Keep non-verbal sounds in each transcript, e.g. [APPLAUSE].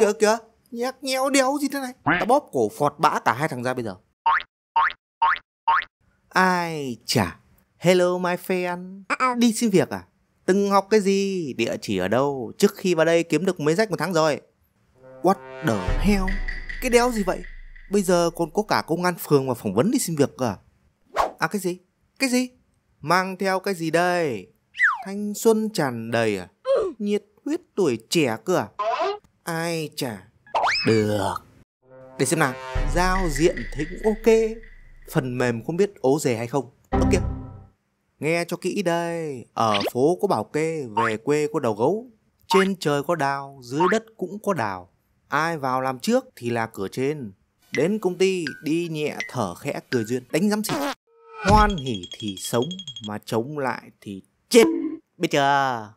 kìa kìa nhắc nhẽo đéo gì thế này tao bóp cổ phọt bã cả hai thằng ra bây giờ ai chả hello my fan à, à, đi xin việc à từng học cái gì địa chỉ ở đâu trước khi vào đây kiếm được mấy rách một tháng rồi what the hell cái đéo gì vậy bây giờ còn có cả công an phường và phỏng vấn đi xin việc à à cái gì cái gì mang theo cái gì đây thanh xuân tràn đầy à nhiệt huyết tuổi trẻ cơ à ai chả được để xem nào giao diện thấy cũng ok phần mềm không biết ố dề hay không ok nghe cho kỹ đây ở phố có bảo kê về quê có đầu gấu trên trời có đào dưới đất cũng có đào ai vào làm trước thì là cửa trên đến công ty đi nhẹ thở khẽ cười duyên đánh giám xịt hoan hỉ thì sống mà chống lại thì chết biết chưa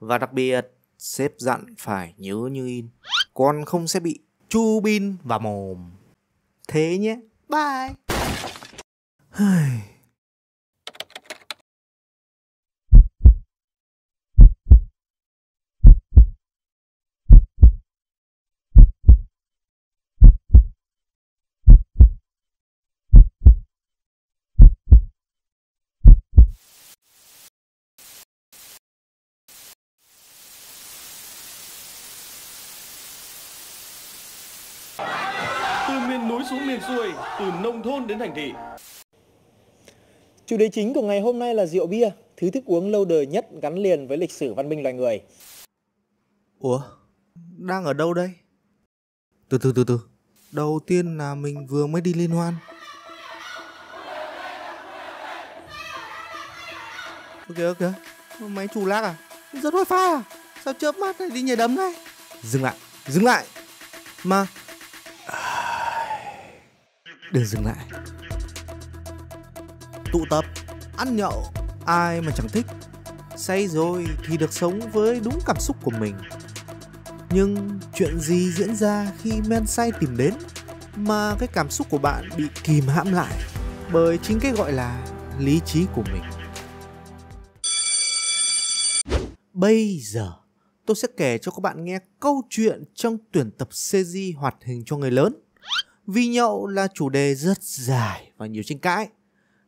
và đặc biệt Sếp dặn phải nhớ như in Con không sẽ bị chu bin vào mồm Thế nhé Bye xuống miền xuôi, từ nông thôn đến thành thị. Chủ đề chính của ngày hôm nay là rượu bia, thứ thức uống lâu đời nhất gắn liền với lịch sử văn minh loài người. Ủa, đang ở đâu đây? Từ từ từ từ, đầu tiên là mình vừa mới đi liên hoan. Ok ok, máy chủ lag à? Rất wifi à? Sao chớp mắt này đi nhảy đấm này? Dừng lại, dừng lại. Mà đừng dừng lại tụ tập ăn nhậu ai mà chẳng thích say rồi thì được sống với đúng cảm xúc của mình nhưng chuyện gì diễn ra khi men say tìm đến mà cái cảm xúc của bạn bị kìm hãm lại bởi chính cái gọi là lý trí của mình bây giờ tôi sẽ kể cho các bạn nghe câu chuyện trong tuyển tập CG hoạt hình cho người lớn vì nhậu là chủ đề rất dài và nhiều tranh cãi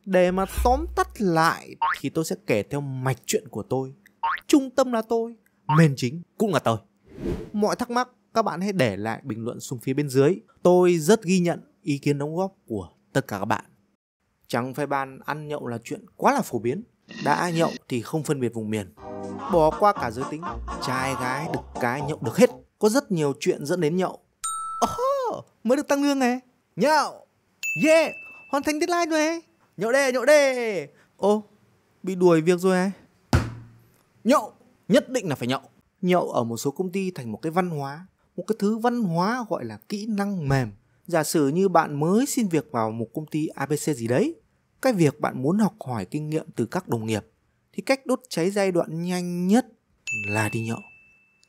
để mà tóm tắt lại thì tôi sẽ kể theo mạch chuyện của tôi trung tâm là tôi mền chính cũng là tôi mọi thắc mắc các bạn hãy để lại bình luận xuống phía bên dưới tôi rất ghi nhận ý kiến đóng góp của tất cả các bạn chẳng phải bàn ăn nhậu là chuyện quá là phổ biến đã nhậu thì không phân biệt vùng miền bỏ qua cả giới tính trai gái được cái nhậu được hết có rất nhiều chuyện dẫn đến nhậu mới được tăng lương này nhậu yeah hoàn thành deadline rồi ấy nhậu đê nhậu đê ô bị đuổi việc rồi ấy nhậu nhất định là phải nhậu nhậu ở một số công ty thành một cái văn hóa một cái thứ văn hóa gọi là kỹ năng mềm giả sử như bạn mới xin việc vào một công ty abc gì đấy cái việc bạn muốn học hỏi kinh nghiệm từ các đồng nghiệp thì cách đốt cháy giai đoạn nhanh nhất là đi nhậu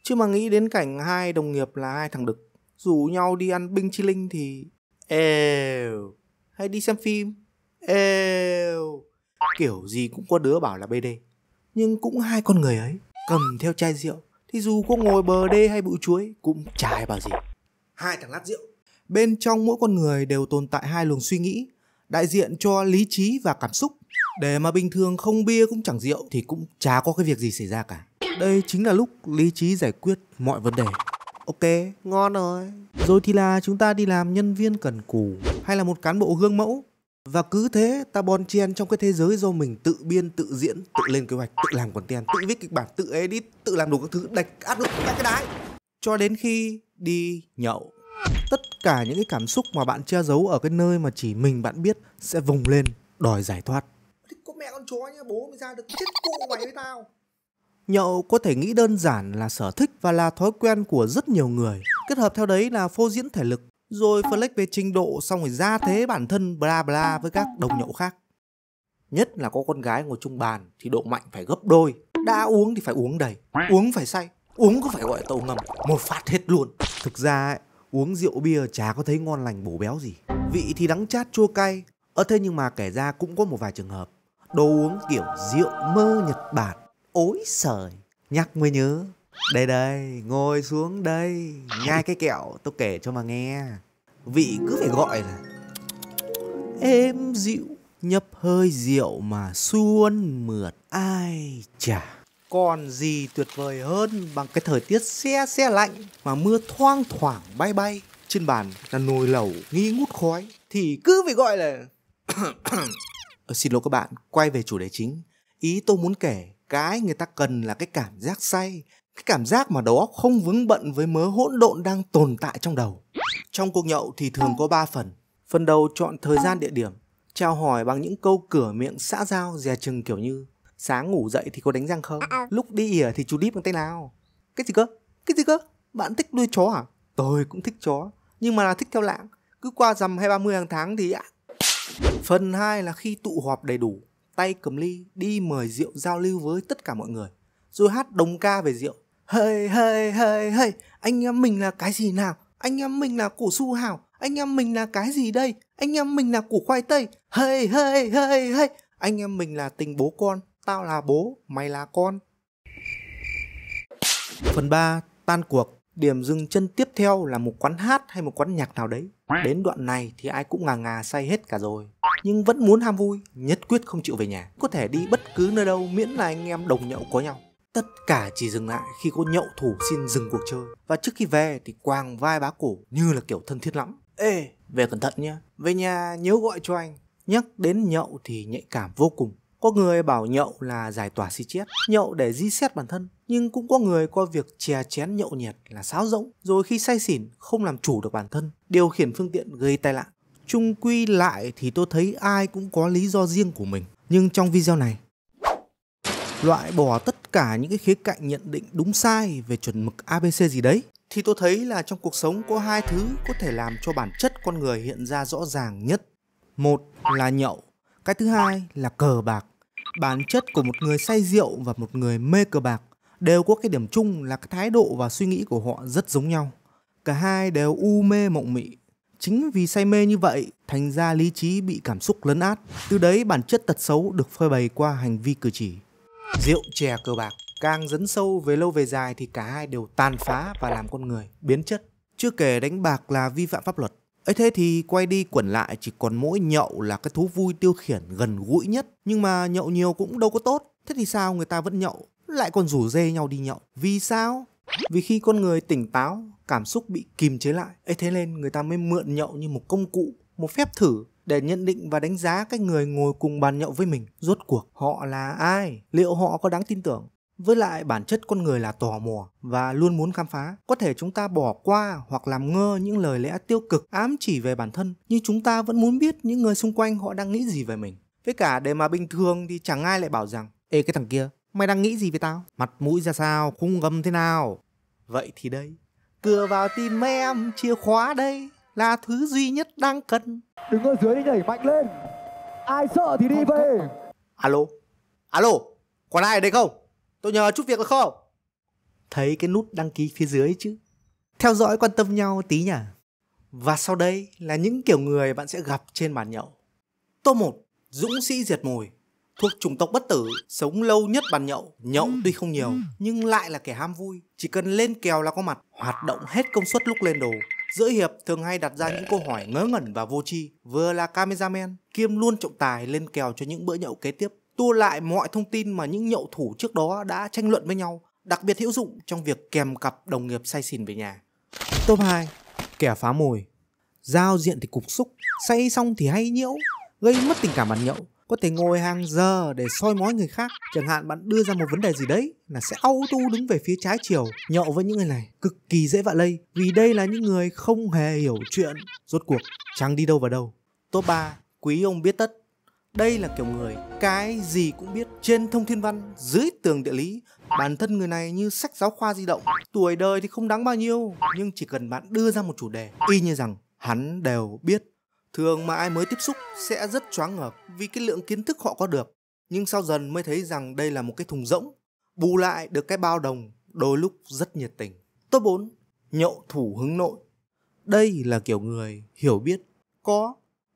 chứ mà nghĩ đến cảnh hai đồng nghiệp là hai thằng đực rủ nhau đi ăn binh chi linh thì êu hay đi xem phim êu kiểu gì cũng có đứa bảo là bê đê. nhưng cũng hai con người ấy cầm theo chai rượu thì dù có ngồi bờ đê hay bụi chuối cũng chả ai bảo gì hai thằng lát rượu bên trong mỗi con người đều tồn tại hai luồng suy nghĩ đại diện cho lý trí và cảm xúc để mà bình thường không bia cũng chẳng rượu thì cũng chả có cái việc gì xảy ra cả đây chính là lúc lý trí giải quyết mọi vấn đề Ok, ngon rồi. Rồi thì là chúng ta đi làm nhân viên cần cù hay là một cán bộ gương mẫu. Và cứ thế ta bon chen trong cái thế giới do mình tự biên, tự diễn, tự lên kế hoạch, tự làm content, tự viết kịch bản, tự edit, tự làm đủ các thứ đạch áp lực các cái đái. Cho đến khi đi nhậu. Tất cả những cái cảm xúc mà bạn che giấu ở cái nơi mà chỉ mình bạn biết sẽ vùng lên đòi giải thoát. Có mẹ con chó nhá, bố mày ra được chết cụ mày với tao. Nhậu có thể nghĩ đơn giản là sở thích và là thói quen của rất nhiều người. Kết hợp theo đấy là phô diễn thể lực, rồi flex về trình độ xong rồi ra thế bản thân bla bla với các đồng nhậu khác. Nhất là có con gái ngồi chung bàn thì độ mạnh phải gấp đôi. Đã uống thì phải uống đầy, uống phải say, uống có phải gọi tàu ngầm, một phát hết luôn. Thực ra uống rượu bia chả có thấy ngon lành bổ béo gì. Vị thì đắng chát chua cay. Ở ờ, thế nhưng mà kể ra cũng có một vài trường hợp. Đồ uống kiểu rượu mơ Nhật Bản ối sời nhắc mới nhớ đây đây ngồi xuống đây nhai cái kẹo tôi kể cho mà nghe vị cứ phải gọi là êm dịu nhấp hơi rượu mà suôn mượt ai chả còn gì tuyệt vời hơn bằng cái thời tiết xe xe lạnh mà mưa thoang thoảng bay bay trên bàn là nồi lẩu nghi ngút khói thì cứ phải gọi là [COUGHS] ờ, xin lỗi các bạn quay về chủ đề chính ý tôi muốn kể cái người ta cần là cái cảm giác say cái cảm giác mà đầu óc không vướng bận với mớ hỗn độn đang tồn tại trong đầu trong cuộc nhậu thì thường có 3 phần phần đầu chọn thời gian địa điểm trao hỏi bằng những câu cửa miệng xã giao dè chừng kiểu như sáng ngủ dậy thì có đánh răng không à, à. lúc đi ỉa thì chú đít bằng tay nào cái gì cơ cái gì cơ bạn thích nuôi chó à tôi cũng thích chó nhưng mà là thích theo lạng cứ qua dầm hai ba mươi hàng tháng thì ạ phần hai là khi tụ họp đầy đủ tay cầm ly đi mời rượu giao lưu với tất cả mọi người rồi hát đồng ca về rượu hây hây hây hây anh em mình là cái gì nào anh em mình là củ su hào anh em mình là cái gì đây anh em mình là củ khoai tây hây hây hây hây anh em mình là tình bố con tao là bố mày là con phần 3 tan cuộc Điểm dừng chân tiếp theo là một quán hát hay một quán nhạc nào đấy. Đến đoạn này thì ai cũng ngà ngà say hết cả rồi. Nhưng vẫn muốn ham vui, nhất quyết không chịu về nhà. Có thể đi bất cứ nơi đâu miễn là anh em đồng nhậu có nhau. Tất cả chỉ dừng lại khi cô nhậu thủ xin dừng cuộc chơi. Và trước khi về thì quàng vai bá cổ như là kiểu thân thiết lắm. Ê, về cẩn thận nhé. Về nhà nhớ gọi cho anh. Nhắc đến nhậu thì nhạy cảm vô cùng. Có người bảo nhậu là giải tỏa si chết, nhậu để di xét bản thân, nhưng cũng có người coi việc chè chén nhậu nhẹt là sáo rỗng, rồi khi say xỉn không làm chủ được bản thân, điều khiển phương tiện gây tai nạn. Chung quy lại thì tôi thấy ai cũng có lý do riêng của mình. Nhưng trong video này, loại bỏ tất cả những cái khía cạnh nhận định đúng sai về chuẩn mực ABC gì đấy, thì tôi thấy là trong cuộc sống có hai thứ có thể làm cho bản chất con người hiện ra rõ ràng nhất. Một là nhậu, cái thứ hai là cờ bạc. Bản chất của một người say rượu và một người mê cờ bạc đều có cái điểm chung là cái thái độ và suy nghĩ của họ rất giống nhau. Cả hai đều u mê mộng mị. Chính vì say mê như vậy, thành ra lý trí bị cảm xúc lấn át. Từ đấy bản chất tật xấu được phơi bày qua hành vi cử chỉ. Rượu chè cờ bạc càng dấn sâu về lâu về dài thì cả hai đều tàn phá và làm con người biến chất. Chưa kể đánh bạc là vi phạm pháp luật. ấy thế thì quay đi quẩn lại chỉ còn mỗi nhậu là cái thú vui tiêu khiển gần gũi nhất. Nhưng mà nhậu nhiều cũng đâu có tốt. Thế thì sao người ta vẫn nhậu lại còn rủ dê nhau đi nhậu. Vì sao? Vì khi con người tỉnh táo, cảm xúc bị kìm chế lại, ấy thế nên người ta mới mượn nhậu như một công cụ, một phép thử để nhận định và đánh giá cái người ngồi cùng bàn nhậu với mình. Rốt cuộc họ là ai? Liệu họ có đáng tin tưởng? Với lại bản chất con người là tò mò và luôn muốn khám phá. Có thể chúng ta bỏ qua hoặc làm ngơ những lời lẽ tiêu cực ám chỉ về bản thân, nhưng chúng ta vẫn muốn biết những người xung quanh họ đang nghĩ gì về mình. Với cả để mà bình thường thì chẳng ai lại bảo rằng Ê cái thằng kia, Mày đang nghĩ gì về tao? Mặt mũi ra sao? Khung gầm thế nào? Vậy thì đây, cửa vào tim em, chìa khóa đây là thứ duy nhất đang cần. Đứng ở dưới đi nhảy mạnh lên. Ai sợ thì đi về. Alo, alo, còn ai ở đây không? Tôi nhờ chút việc được không? Thấy cái nút đăng ký phía dưới chứ. Theo dõi quan tâm nhau tí nhỉ. Và sau đây là những kiểu người bạn sẽ gặp trên bàn nhậu. Tô 1. Dũng sĩ diệt mùi thuốc trùng tộc bất tử sống lâu nhất bàn nhậu nhậu ừ, tuy không nhiều ừ. nhưng lại là kẻ ham vui chỉ cần lên kèo là có mặt hoạt động hết công suất lúc lên đồ giữa hiệp thường hay đặt ra những câu hỏi ngớ ngẩn và vô tri vừa là cameraman kiêm luôn trọng tài lên kèo cho những bữa nhậu kế tiếp tua lại mọi thông tin mà những nhậu thủ trước đó đã tranh luận với nhau đặc biệt hữu dụng trong việc kèm cặp đồng nghiệp say xỉn về nhà top 2 kẻ phá mồi giao diện thì cục xúc say xong thì hay nhiễu gây mất tình cảm bàn nhậu có thể ngồi hàng giờ để soi mói người khác chẳng hạn bạn đưa ra một vấn đề gì đấy là sẽ âu tu đứng về phía trái chiều nhậu với những người này cực kỳ dễ vạ lây vì đây là những người không hề hiểu chuyện rốt cuộc chẳng đi đâu vào đâu top 3 quý ông biết tất đây là kiểu người cái gì cũng biết trên thông thiên văn dưới tường địa lý bản thân người này như sách giáo khoa di động tuổi đời thì không đáng bao nhiêu nhưng chỉ cần bạn đưa ra một chủ đề y như rằng hắn đều biết Thường mà ai mới tiếp xúc sẽ rất choáng ngợp vì cái lượng kiến thức họ có được, nhưng sau dần mới thấy rằng đây là một cái thùng rỗng, bù lại được cái bao đồng đôi lúc rất nhiệt tình. Top 4. Nhậu thủ hứng nội Đây là kiểu người hiểu biết, có,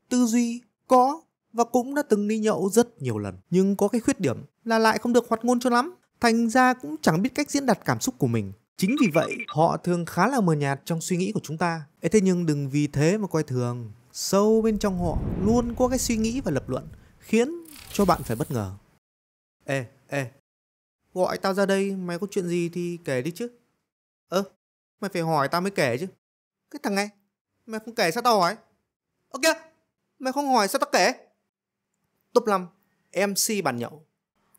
tư duy, có và cũng đã từng đi nhậu rất nhiều lần. Nhưng có cái khuyết điểm là lại không được hoạt ngôn cho lắm, thành ra cũng chẳng biết cách diễn đạt cảm xúc của mình. Chính vì vậy, họ thường khá là mờ nhạt trong suy nghĩ của chúng ta. Ê thế nhưng đừng vì thế mà coi thường sâu bên trong họ luôn có cái suy nghĩ và lập luận khiến cho bạn phải bất ngờ. Ê, ê, gọi tao ra đây mày có chuyện gì thì kể đi chứ. Ơ, ờ, mày phải hỏi tao mới kể chứ. Cái thằng này, mày không kể sao tao hỏi? Ơ kìa, mày không hỏi sao tao kể? Top 5, MC bàn nhậu.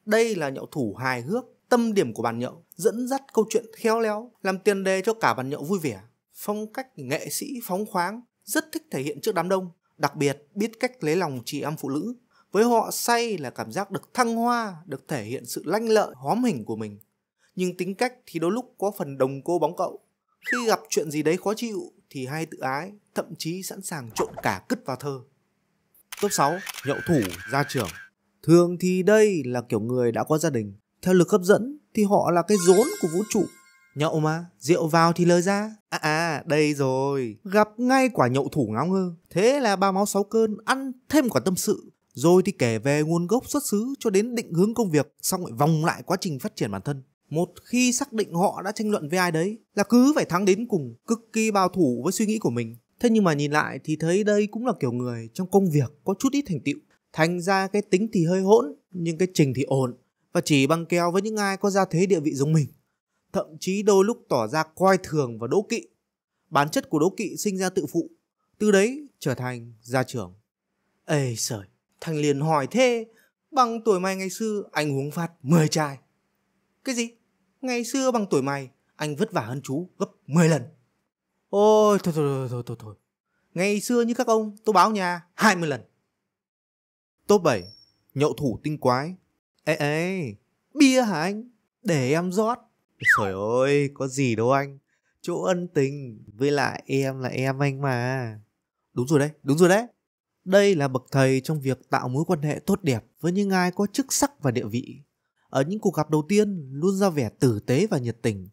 Đây là nhậu thủ hài hước, tâm điểm của bàn nhậu, dẫn dắt câu chuyện khéo léo, làm tiền đề cho cả bàn nhậu vui vẻ. Phong cách nghệ sĩ phóng khoáng, rất thích thể hiện trước đám đông, đặc biệt biết cách lấy lòng chị em phụ nữ. Với họ say là cảm giác được thăng hoa, được thể hiện sự lanh lợi, hóm hình của mình. Nhưng tính cách thì đôi lúc có phần đồng cô bóng cậu. Khi gặp chuyện gì đấy khó chịu thì hay tự ái, thậm chí sẵn sàng trộn cả cứt vào thơ. Top 6. Nhậu thủ, gia trưởng Thường thì đây là kiểu người đã có gia đình. Theo lực hấp dẫn thì họ là cái rốn của vũ trụ Nhậu mà, rượu vào thì lơ ra. À à, đây rồi, gặp ngay quả nhậu thủ ngáo ngơ. Thế là ba máu sáu cơn ăn thêm quả tâm sự. Rồi thì kể về nguồn gốc xuất xứ cho đến định hướng công việc, xong lại vòng lại quá trình phát triển bản thân. Một khi xác định họ đã tranh luận với ai đấy là cứ phải thắng đến cùng, cực kỳ bao thủ với suy nghĩ của mình. Thế nhưng mà nhìn lại thì thấy đây cũng là kiểu người trong công việc có chút ít thành tựu. Thành ra cái tính thì hơi hỗn, nhưng cái trình thì ổn. Và chỉ bằng kèo với những ai có gia thế địa vị giống mình thậm chí đôi lúc tỏ ra coi thường và đố kỵ. Bản chất của đố kỵ sinh ra tự phụ, từ đấy trở thành gia trưởng. Ê sời, thằng liền hỏi thế, bằng tuổi mày ngày xưa anh uống phát 10 chai. Cái gì? Ngày xưa bằng tuổi mày, anh vất vả hơn chú gấp 10 lần. Ôi thôi thôi thôi thôi thôi. thôi. Ngày xưa như các ông, tôi báo nhà 20 lần. Top 7, nhậu thủ tinh quái. Ê ê, bia hả anh? Để em rót trời ơi có gì đâu anh chỗ ân tình với lại em là em anh mà đúng rồi đấy đúng rồi đấy đây là bậc thầy trong việc tạo mối quan hệ tốt đẹp với những ai có chức sắc và địa vị ở những cuộc gặp đầu tiên luôn ra vẻ tử tế và nhiệt tình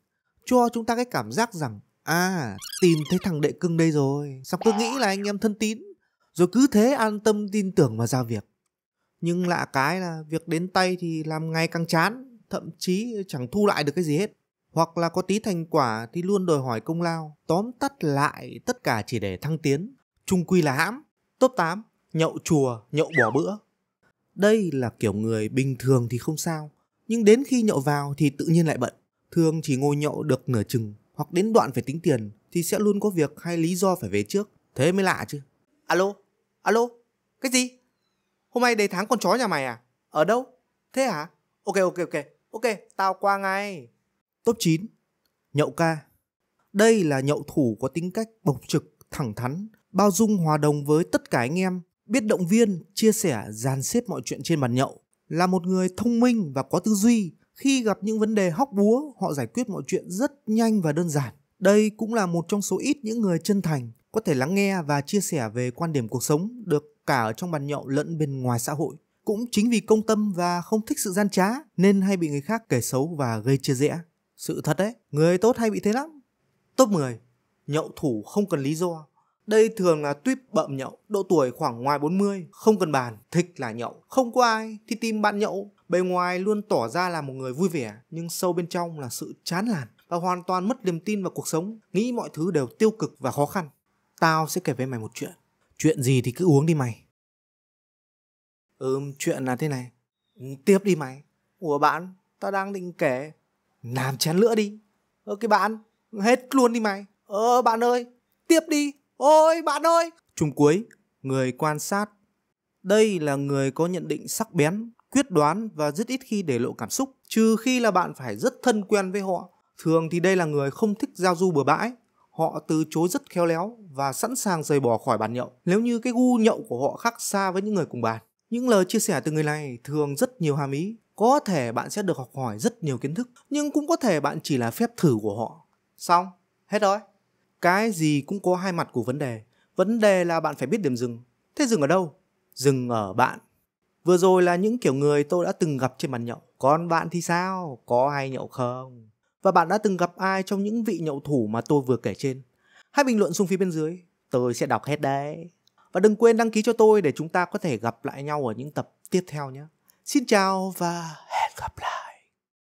cho chúng ta cái cảm giác rằng à tìm thấy thằng đệ cưng đây rồi xong cứ nghĩ là anh em thân tín rồi cứ thế an tâm tin tưởng mà ra việc nhưng lạ cái là việc đến tay thì làm ngày càng chán thậm chí chẳng thu lại được cái gì hết hoặc là có tí thành quả thì luôn đòi hỏi công lao tóm tắt lại tất cả chỉ để thăng tiến trung quy là hãm top 8 nhậu chùa nhậu bỏ bữa đây là kiểu người bình thường thì không sao nhưng đến khi nhậu vào thì tự nhiên lại bận thường chỉ ngồi nhậu được nửa chừng hoặc đến đoạn phải tính tiền thì sẽ luôn có việc hay lý do phải về trước thế mới lạ chứ alo alo cái gì hôm nay đầy tháng con chó nhà mày à ở đâu thế hả à? ok ok ok Ok, tao qua ngay. Top 9. Nhậu ca. Đây là nhậu thủ có tính cách bộc trực, thẳng thắn, bao dung hòa đồng với tất cả anh em, biết động viên, chia sẻ, dàn xếp mọi chuyện trên bàn nhậu. Là một người thông minh và có tư duy, khi gặp những vấn đề hóc búa, họ giải quyết mọi chuyện rất nhanh và đơn giản. Đây cũng là một trong số ít những người chân thành, có thể lắng nghe và chia sẻ về quan điểm cuộc sống được cả ở trong bàn nhậu lẫn bên ngoài xã hội. Cũng chính vì công tâm và không thích sự gian trá nên hay bị người khác kể xấu và gây chia rẽ. Sự thật đấy, người tốt hay bị thế lắm. Top 10. Nhậu thủ không cần lý do. Đây thường là tuyếp bậm nhậu, độ tuổi khoảng ngoài 40, không cần bàn, thích là nhậu. Không có ai thì tìm bạn nhậu. Bề ngoài luôn tỏ ra là một người vui vẻ, nhưng sâu bên trong là sự chán nản và hoàn toàn mất niềm tin vào cuộc sống, nghĩ mọi thứ đều tiêu cực và khó khăn. Tao sẽ kể với mày một chuyện. Chuyện gì thì cứ uống đi mày. Ừ, chuyện là thế này. Ừ, tiếp đi mày. Ủa bạn, tao đang định kể. Làm chén lửa đi. Ơ ờ, cái bạn, hết luôn đi mày. Ờ bạn ơi, tiếp đi. Ôi bạn ơi. Trung cuối, người quan sát. Đây là người có nhận định sắc bén, quyết đoán và rất ít khi để lộ cảm xúc. Trừ khi là bạn phải rất thân quen với họ. Thường thì đây là người không thích giao du bừa bãi, họ từ chối rất khéo léo và sẵn sàng rời bỏ khỏi bàn nhậu nếu như cái gu nhậu của họ khác xa với những người cùng bàn. Những lời chia sẻ từ người này thường rất nhiều hàm ý, có thể bạn sẽ được học hỏi rất nhiều kiến thức, nhưng cũng có thể bạn chỉ là phép thử của họ. Xong, hết rồi. Cái gì cũng có hai mặt của vấn đề. Vấn đề là bạn phải biết điểm dừng. Thế dừng ở đâu? Dừng ở bạn. Vừa rồi là những kiểu người tôi đã từng gặp trên bàn nhậu. Còn bạn thì sao? Có hay nhậu không? Và bạn đã từng gặp ai trong những vị nhậu thủ mà tôi vừa kể trên? Hãy bình luận xuống phía bên dưới. Tôi sẽ đọc hết đấy. Và đừng quên đăng ký cho tôi để chúng ta có thể gặp lại nhau ở những tập tiếp theo nhé. Xin chào và hẹn gặp lại.